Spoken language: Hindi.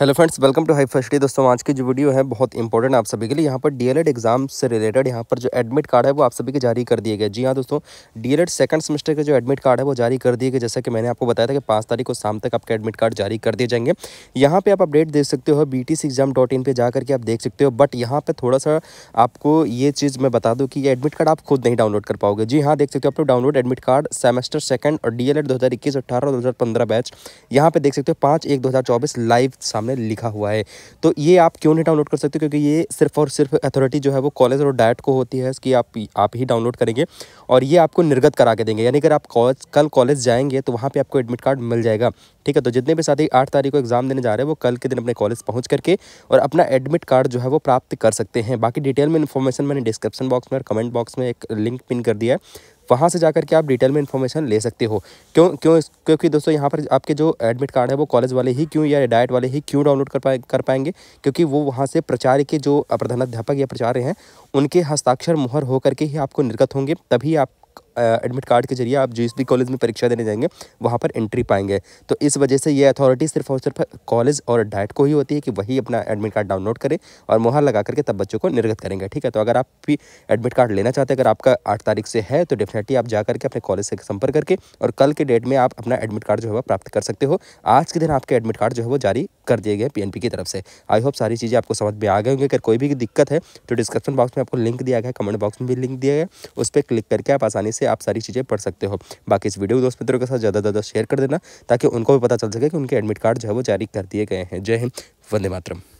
hello friends welcome to high first दोस्तों आज की जो वीडियो है बहुत इंपॉर्टेंट आप सभी के लिए यहाँ पर डीएलएड एग्जाम से रिलेटेड यहाँ पर जो एडमिट कार्ड है वो आप सभी के जारी कर दिए गए जी हाँ दोस्तों डीएलएड सेकंड सेमेस्टर के जो एडमिट कार्ड है वो जारी कर दिए गए जैसा कि मैंने आपको बताया था कि पाँच तारीख को शाम तक आपके एडमिट कार्ड जारी कर दिए जाएंगे यहाँ पर आप अपडेट देख सकते हो B T exam dot in पर आप देख सकते हो बट यहाँ पर थोड़ा सा आपको ये चीज़ मैं बता दूँ कि ये एडमिट कार्ड आप खुद नहीं डाउनलोड कर पाओगे जी हाँ देख सकते हो आप download admit card semester second और डी एल एड दो हज़ार इक्कीस दो हज़ार पंद्रह बैच यहाँ पर देख सकते हो पाँच एक दो हज़ार चौबीस लाइव सामने सामने लिखा हुआ है तो ये आप क्यों नहीं डाउनलोड कर सकते क्योंकि ये सिर्फ और सिर्फ अथॉरिटी जो है वो कॉलेज और डायट को होती है इसकी आप आप ही डाउनलोड करेंगे और ये आपको निर्गत करा के देंगे यानी अगर आप कॉलेज कल कॉलेज जाएंगे तो वहाँ पर आपको एडमिट कार्ड मिल जाएगा ठीक है तो जितने भी साथी आठ तारीख को एग्ज़ाम देने जा रहे हैं वो कल के दिन अपने कॉलेज पहुँच करके और अपना एडमिट कार्ड जो है वो प्राप्त कर सकते हैं बाकी डिटेल में इन्फॉर्मेशन मैंने डिस्क्रिप्शन बॉक्स में और कमेंट बॉक्स में एक लिंक पिन कर दिया है वहाँ से जाकर के आप डिटेल में इन्फॉर्मेशन ले सकते हो क्यों क्यों क्योंकि दोस्तों यहाँ पर आपके जो एडमिट कार्ड है वो कॉलेज वाले ही क्यों या डायट वाले ही क्यों डाउनलोड कर पाए कर पाएंगे क्योंकि वो वहाँ से प्रचार के जो प्रधानाध्यापक या प्रचार्य हैं उनके हस्ताक्षर मुहर होकर के ही आपको निर्गत होंगे तभी आप एडमिट कार्ड के जरिए आप जिस भी कॉलेज में परीक्षा देने जाएंगे वहाँ पर एंट्री पाएंगे तो इस वजह से ये अथॉरिटी सिर्फ और सिर्फ कॉलेज और डाइट को ही होती है कि वही अपना एडमिट कार्ड डाउनलोड करें और मुहर लगा करके तब बच्चों को निर्गत करेंगे ठीक है तो अगर आप भी एडमिट कार्ड लेना चाहते हैं अगर आपका आठ तारीख से है तो डेफिनेटली आप जा करके अपने कॉलेज से संपर्क करके और कल के डेट में आप अपना एडमिट कार्ड जो है वो प्राप्त कर सकते हो आज के दिन आपके एडमिट कार्ड जो है वो जारी कर दिए गए पी की तरफ से आई होप सारी चीज़ें आपको समझ में आ गए होंगे अगर कोई भी दिक्कत है तो डिस्क्रिप्शन बॉक्स में आपको लिंक दिया गया कमेंट बॉक्स में भी लिंक दिया गया उस पर क्लिक करके आप आसानी से आप सारी चीज़ें पढ़ सकते हो बाकी इस वीडियो को दोस्त मित्रों के साथ ज़्यादा ज़्यादा शेयर कर देना ताकि उनको भी पता चल सके कि उनके एडमिट कार्ड जो है वो जारी कर दिए गए हैं जय हिंद वंदे मातरम